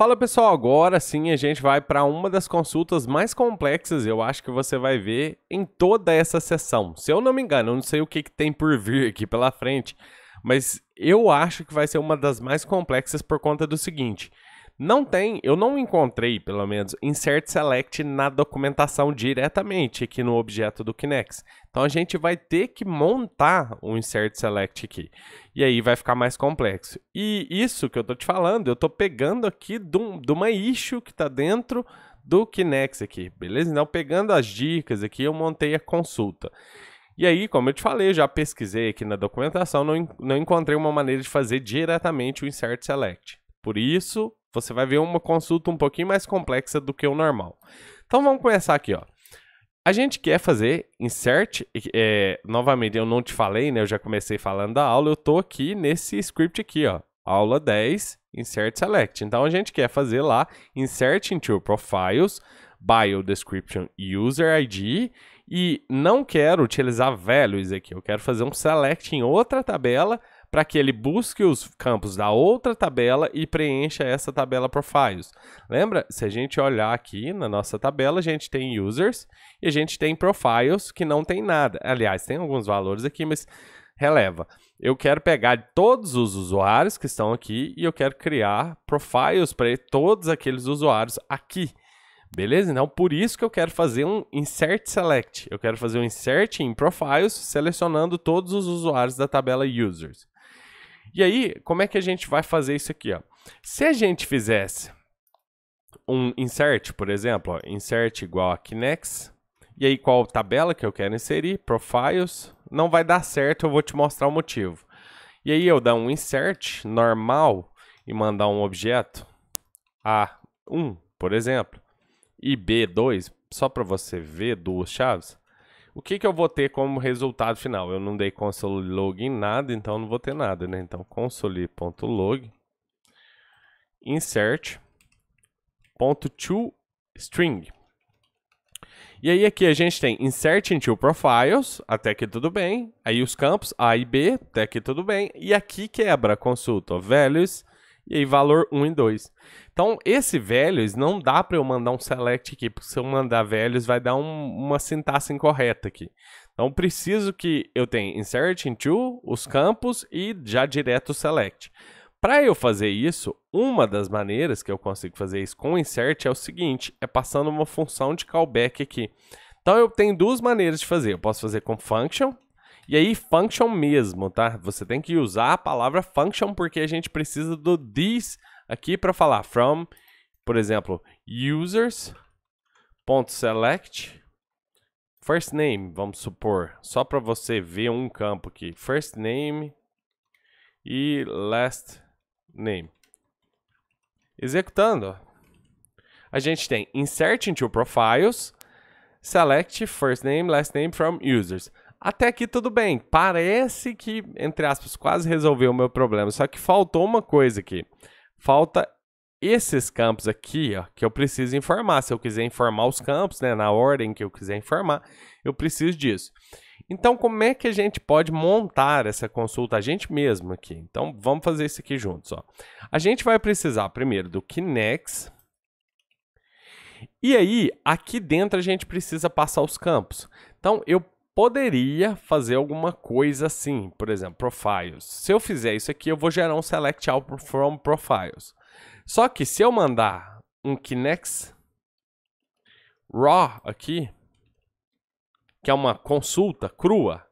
Fala pessoal, agora sim a gente vai para uma das consultas mais complexas, eu acho que você vai ver em toda essa sessão. Se eu não me engano, eu não sei o que, que tem por vir aqui pela frente, mas eu acho que vai ser uma das mais complexas por conta do seguinte: não tem, eu não encontrei, pelo menos, insert select na documentação diretamente aqui no objeto do Kinex. Então a gente vai ter que montar um insert select aqui. E aí vai ficar mais complexo. E isso que eu tô te falando, eu tô pegando aqui de, um, de uma issue que tá dentro do Kinex aqui, beleza? Então pegando as dicas aqui, eu montei a consulta. E aí, como eu te falei, eu já pesquisei aqui na documentação, não, não encontrei uma maneira de fazer diretamente o insert select. Por isso, você vai ver uma consulta um pouquinho mais complexa do que o normal. Então vamos começar aqui, ó. A gente quer fazer insert, é, novamente eu não te falei, né? Eu já comecei falando da aula, eu tô aqui nesse script aqui, ó. Aula 10, insert select. Então a gente quer fazer lá insert into profiles, bio description, user ID e não quero utilizar values aqui, eu quero fazer um select em outra tabela para que ele busque os campos da outra tabela e preencha essa tabela profiles. Lembra? Se a gente olhar aqui na nossa tabela, a gente tem users e a gente tem profiles que não tem nada. Aliás, tem alguns valores aqui, mas releva. Eu quero pegar todos os usuários que estão aqui e eu quero criar profiles para todos aqueles usuários aqui. Beleza? Então, por isso que eu quero fazer um insert select. Eu quero fazer um insert em profiles, selecionando todos os usuários da tabela users. E aí, como é que a gente vai fazer isso aqui? Ó? Se a gente fizesse um insert, por exemplo, ó, insert igual a next, e aí qual tabela que eu quero inserir, profiles, não vai dar certo, eu vou te mostrar o motivo. E aí eu dar um insert normal e mandar um objeto A1, por exemplo, e B2, só para você ver duas chaves, o que, que eu vou ter como resultado final? Eu não dei console log em nada, então não vou ter nada, né? Então console.log insert ponto to string. E aí aqui a gente tem insert into profiles, até aqui tudo bem. Aí os campos A e B, até aqui tudo bem. E aqui quebra, consulta values e aí, valor 1 e 2. Então, esse values não dá para eu mandar um select aqui, porque se eu mandar values vai dar um, uma sintaxe incorreta aqui. Então, preciso que eu tenha insert into, os campos e já direto o select. Para eu fazer isso, uma das maneiras que eu consigo fazer isso com insert é o seguinte, é passando uma função de callback aqui. Então, eu tenho duas maneiras de fazer. Eu posso fazer com function, e aí, function mesmo, tá? Você tem que usar a palavra function porque a gente precisa do this aqui para falar from, por exemplo, users.select first name, vamos supor, só para você ver um campo aqui, first name e last name. Executando, a gente tem insert into profiles, select first name, last name from users. Até aqui tudo bem. Parece que, entre aspas, quase resolveu o meu problema. Só que faltou uma coisa aqui. Falta esses campos aqui, ó, que eu preciso informar. Se eu quiser informar os campos, né, na ordem que eu quiser informar, eu preciso disso. Então, como é que a gente pode montar essa consulta a gente mesmo aqui? Então, vamos fazer isso aqui juntos, ó. A gente vai precisar primeiro do Kinex. E aí, aqui dentro a gente precisa passar os campos. Então, eu poderia fazer alguma coisa assim, por exemplo, profiles. Se eu fizer isso aqui, eu vou gerar um select all from profiles. Só que se eu mandar um Kinex raw aqui, que é uma consulta crua,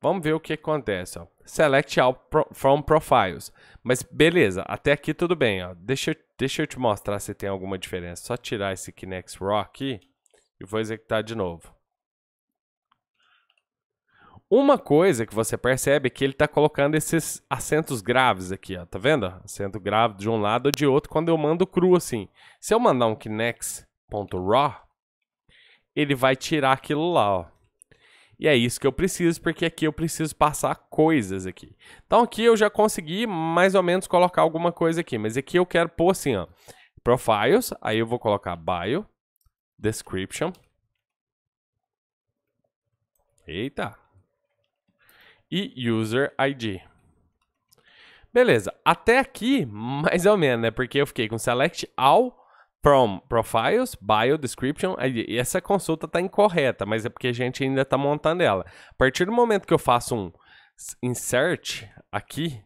vamos ver o que acontece, ó. Select all pro from profiles. Mas beleza, até aqui tudo bem, ó. Deixa eu, deixa eu te mostrar se tem alguma diferença. Só tirar esse Kinex raw aqui e vou executar de novo. Uma coisa que você percebe é que ele está colocando esses acentos graves aqui, ó, tá vendo? Acento grave de um lado ou de outro quando eu mando cru assim. Se eu mandar um kinex.raw, ele vai tirar aquilo lá, ó. E é isso que eu preciso, porque aqui eu preciso passar coisas aqui. Então aqui eu já consegui mais ou menos colocar alguma coisa aqui, mas aqui eu quero pôr assim, ó, profiles, aí eu vou colocar bio, description. Eita, e user ID. Beleza, até aqui mais ou menos, né? Porque eu fiquei com select all from profiles, bio description, ID. E essa consulta está incorreta, mas é porque a gente ainda está montando ela. A partir do momento que eu faço um insert aqui,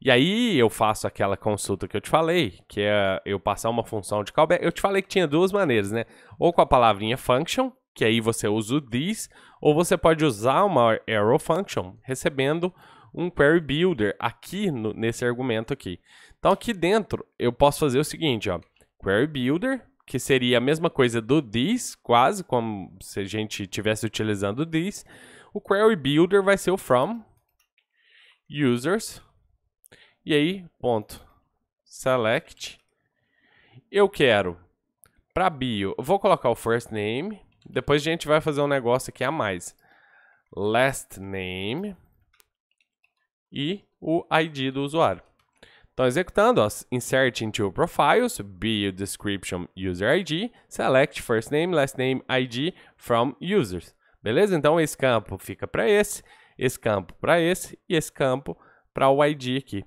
e aí eu faço aquela consulta que eu te falei, que é eu passar uma função de callback. Eu te falei que tinha duas maneiras, né? Ou com a palavrinha function, que aí você usa o this, ou você pode usar uma arrow function, recebendo um query builder aqui no, nesse argumento aqui. Então aqui dentro eu posso fazer o seguinte, ó, query builder, que seria a mesma coisa do this, quase como se a gente estivesse utilizando o this. O query builder vai ser o from users e aí ponto select eu quero para bio, eu vou colocar o first name depois a gente vai fazer um negócio aqui a mais. Last name e o ID do usuário. Então, executando, ó, insert into profiles, bio description user ID, select first name, last name, ID from users. Beleza? Então, esse campo fica para esse, esse campo para esse e esse campo para o ID aqui.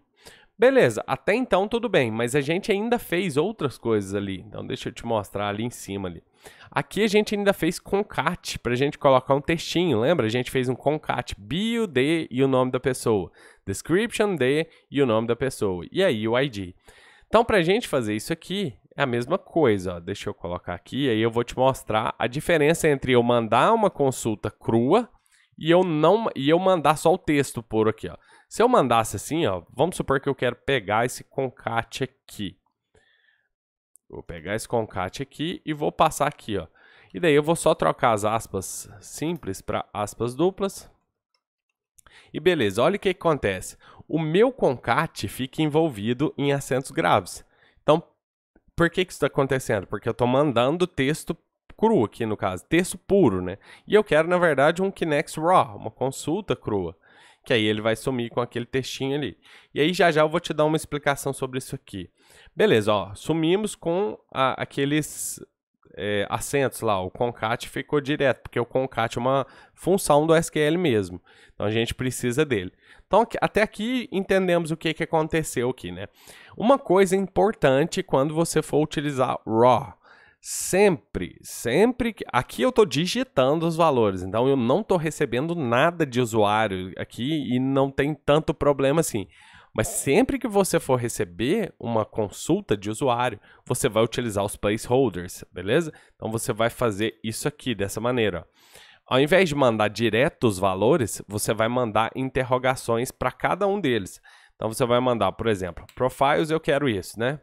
Beleza, até então tudo bem, mas a gente ainda fez outras coisas ali. Então, deixa eu te mostrar ali em cima ali. Aqui a gente ainda fez concat para a gente colocar um textinho, lembra? A gente fez um concat bio de e o nome da pessoa, description de e o nome da pessoa, e aí o ID. Então, para a gente fazer isso aqui, é a mesma coisa. Ó. Deixa eu colocar aqui, aí eu vou te mostrar a diferença entre eu mandar uma consulta crua e eu não e eu mandar só o texto por aqui. Ó. Se eu mandasse assim, ó, vamos supor que eu quero pegar esse concat aqui. Vou pegar esse concat aqui e vou passar aqui, ó. E daí eu vou só trocar as aspas simples para aspas duplas. E beleza, olha o que, que acontece. O meu concat fica envolvido em acentos graves. Então, por que, que isso está acontecendo? Porque eu estou mandando texto cru aqui, no caso, texto puro, né? E eu quero, na verdade, um Kinex Raw, uma consulta crua que aí ele vai sumir com aquele textinho ali. E aí já já eu vou te dar uma explicação sobre isso aqui. Beleza, ó, sumimos com a, aqueles é, assentos lá, o concat ficou direto, porque o concat é uma função do SQL mesmo. Então a gente precisa dele. Então até aqui entendemos o que, que aconteceu aqui, né? Uma coisa importante quando você for utilizar raw, sempre, sempre. Aqui eu estou digitando os valores, então eu não estou recebendo nada de usuário aqui e não tem tanto problema assim. Mas sempre que você for receber uma consulta de usuário, você vai utilizar os placeholders, beleza? Então você vai fazer isso aqui dessa maneira. Ao invés de mandar direto os valores, você vai mandar interrogações para cada um deles. Então você vai mandar, por exemplo, profiles eu quero isso, né?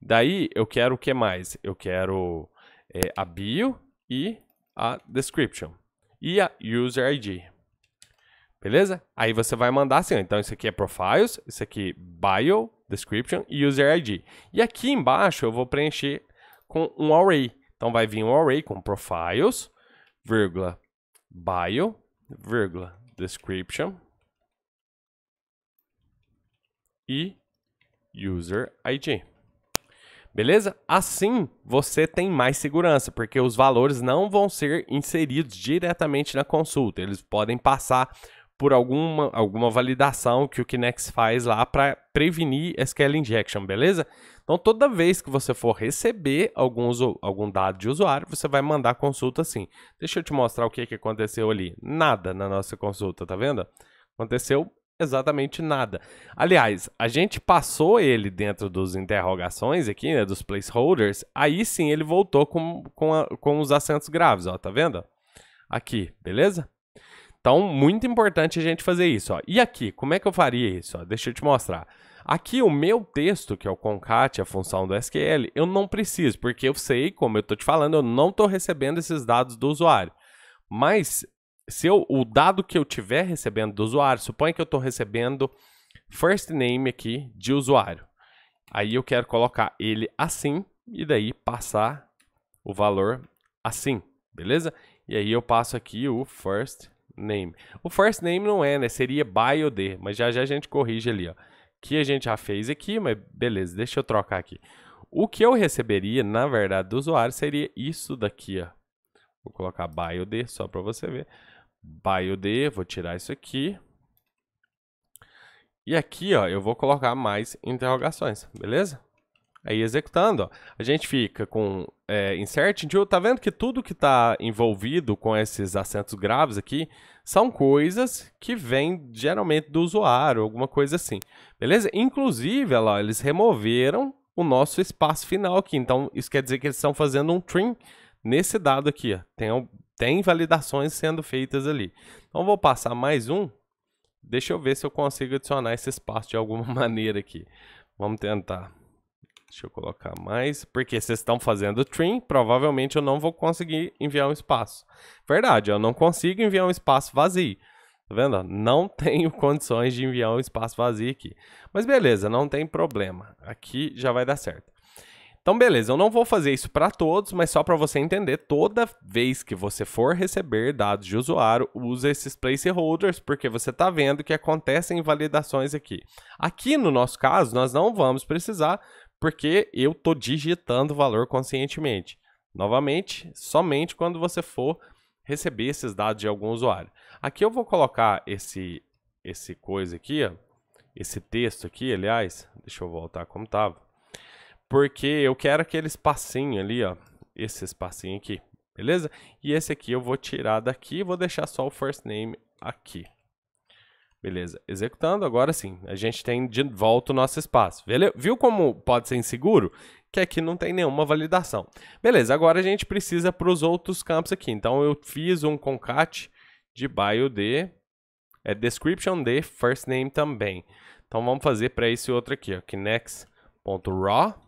Daí eu quero o que mais? Eu quero é, a bio e a description e a user ID. Beleza? Aí você vai mandar assim, ó, então isso aqui é profiles, isso aqui bio, description e user ID. E aqui embaixo eu vou preencher com um array. Então vai vir um array com profiles, vírgula, bio, vírgula, description e user ID. Beleza? Assim você tem mais segurança, porque os valores não vão ser inseridos diretamente na consulta. Eles podem passar por alguma, alguma validação que o Kinex faz lá para prevenir SQL injection, beleza? Então toda vez que você for receber algum, algum dado de usuário, você vai mandar consulta assim. Deixa eu te mostrar o que, que aconteceu ali. Nada na nossa consulta, tá vendo? Aconteceu exatamente nada. Aliás, a gente passou ele dentro dos interrogações aqui, né, dos placeholders, aí sim ele voltou com, com, a, com os acentos graves, ó, tá vendo? Aqui, beleza? Então, muito importante a gente fazer isso, ó. E aqui, como é que eu faria isso? Ó, deixa eu te mostrar. Aqui, o meu texto, que é o concat, a função do SQL, eu não preciso, porque eu sei, como eu estou te falando, eu não estou recebendo esses dados do usuário. Mas se eu, o dado que eu tiver recebendo do usuário, suponha que eu estou recebendo first name aqui de usuário. Aí eu quero colocar ele assim e daí passar o valor assim, beleza? E aí eu passo aqui o first name. O first name não é, né? Seria by ou de, mas já já a gente corrige ali, ó. Que a gente já fez aqui, mas beleza, deixa eu trocar aqui. O que eu receberia, na verdade, do usuário seria isso daqui, ó. Vou colocar by ou de só para você ver by UD, vou tirar isso aqui. E aqui, ó, eu vou colocar mais interrogações, beleza? Aí executando, ó, a gente fica com é, insert into, tá vendo que tudo que está envolvido com esses acentos graves aqui são coisas que vêm geralmente do usuário, alguma coisa assim, beleza? Inclusive, ó, lá, eles removeram o nosso espaço final aqui, então isso quer dizer que eles estão fazendo um trim nesse dado aqui, ó. Tem tem validações sendo feitas ali. Então vou passar mais um. Deixa eu ver se eu consigo adicionar esse espaço de alguma maneira aqui. Vamos tentar. Deixa eu colocar mais, porque vocês estão fazendo trim, provavelmente eu não vou conseguir enviar um espaço. Verdade, eu não consigo enviar um espaço vazio. Tá vendo? Não tenho condições de enviar um espaço vazio aqui. Mas beleza, não tem problema. Aqui já vai dar certo. Então, beleza, eu não vou fazer isso para todos, mas só para você entender, toda vez que você for receber dados de usuário, usa esses placeholders, porque você está vendo que acontecem validações aqui. Aqui, no nosso caso, nós não vamos precisar, porque eu estou digitando o valor conscientemente. Novamente, somente quando você for receber esses dados de algum usuário. Aqui eu vou colocar esse, esse coisa aqui, ó, esse texto aqui, aliás, deixa eu voltar como estava. Porque eu quero aquele espacinho ali, ó. Esse espacinho aqui, beleza? E esse aqui eu vou tirar daqui e vou deixar só o first name aqui. Beleza, executando, agora sim, a gente tem de volta o nosso espaço. Viu como pode ser inseguro? Que aqui não tem nenhuma validação. Beleza, agora a gente precisa para os outros campos aqui. Então eu fiz um concat de bio de... É description de first name também. Então vamos fazer para esse outro aqui, ó, que next.raw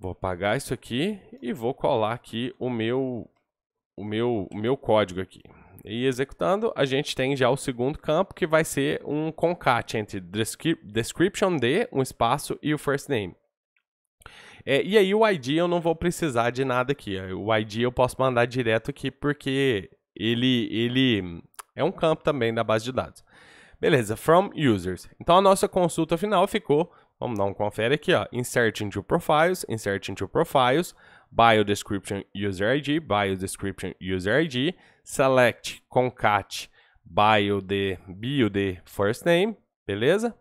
Vou apagar isso aqui e vou colar aqui o meu, o meu, o meu código aqui. E executando, a gente tem já o segundo campo, que vai ser um concat entre description de, um espaço, e o first name. É, e aí o ID eu não vou precisar de nada aqui. É, o ID eu posso mandar direto aqui, porque ele, ele é um campo também da base de dados. Beleza, from users. Então a nossa consulta final ficou Vamos dar um confere aqui, ó. Insert into profiles, insert into profiles, bio description user ID, bio description user ID, select concat bio de bio de first name, beleza?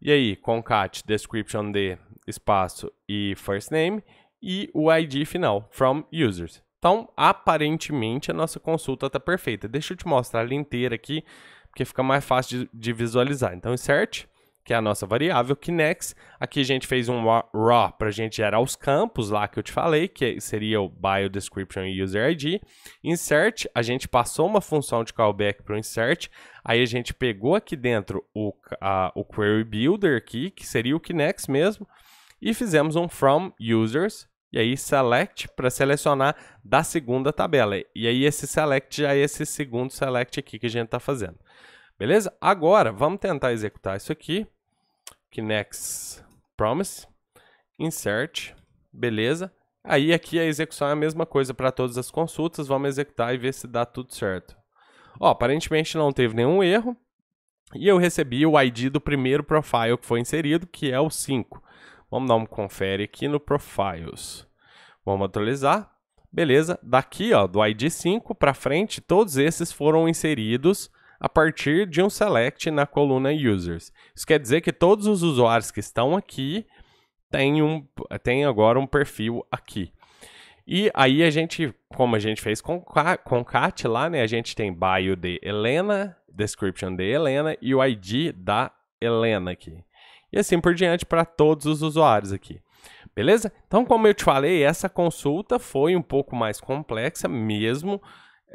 E aí, concat description de espaço e first name e o ID final from users. Então, aparentemente a nossa consulta está perfeita. Deixa eu te mostrar ela inteira aqui, porque fica mais fácil de, de visualizar. Então, insert que é a nossa variável Kinex. Aqui a gente fez um raw para a gente gerar os campos lá que eu te falei, que seria o bio description e user ID. Insert, a gente passou uma função de callback para o insert. Aí a gente pegou aqui dentro o, a, o query builder aqui, que seria o Kinex mesmo, e fizemos um from users e aí select para selecionar da segunda tabela. E aí esse select já é esse segundo select aqui que a gente está fazendo. Beleza? Agora, vamos tentar executar isso aqui next Promise, Insert, beleza. Aí aqui a execução é a mesma coisa para todas as consultas, vamos executar e ver se dá tudo certo. Ó, aparentemente não teve nenhum erro e eu recebi o ID do primeiro profile que foi inserido, que é o 5. Vamos dar um confere aqui no Profiles. Vamos atualizar. Beleza, daqui ó, do ID 5 para frente, todos esses foram inseridos a partir de um select na coluna users. Isso quer dizer que todos os usuários que estão aqui têm, um, têm agora um perfil aqui. E aí a gente, como a gente fez com, com Cat lá, né? A gente tem bio de Helena, description de Helena e o ID da Helena aqui. E assim por diante para todos os usuários aqui. Beleza? Então, como eu te falei, essa consulta foi um pouco mais complexa mesmo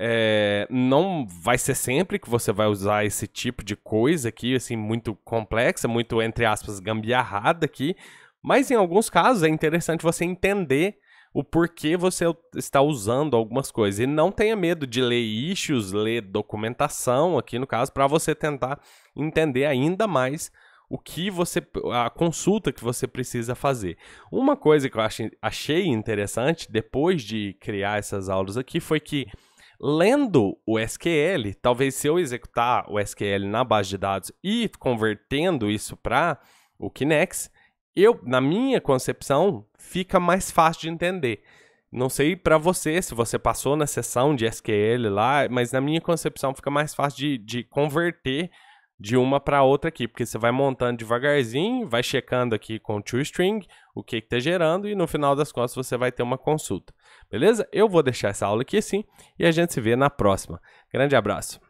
é, não vai ser sempre que você vai usar esse tipo de coisa aqui, assim, muito complexa, muito, entre aspas, gambiarrada aqui. Mas em alguns casos é interessante você entender o porquê você está usando algumas coisas. E não tenha medo de ler issues, ler documentação aqui no caso, para você tentar entender ainda mais o que você. a consulta que você precisa fazer. Uma coisa que eu achei interessante depois de criar essas aulas aqui foi que lendo o SQL, talvez se eu executar o SQL na base de dados e convertendo isso para o Kinex, eu, na minha concepção, fica mais fácil de entender. Não sei para você se você passou na sessão de SQL lá, mas na minha concepção fica mais fácil de, de converter de uma para outra aqui, porque você vai montando devagarzinho, vai checando aqui com o TrueString o que está gerando e no final das contas você vai ter uma consulta. Beleza? Eu vou deixar essa aula aqui assim e a gente se vê na próxima. Grande abraço!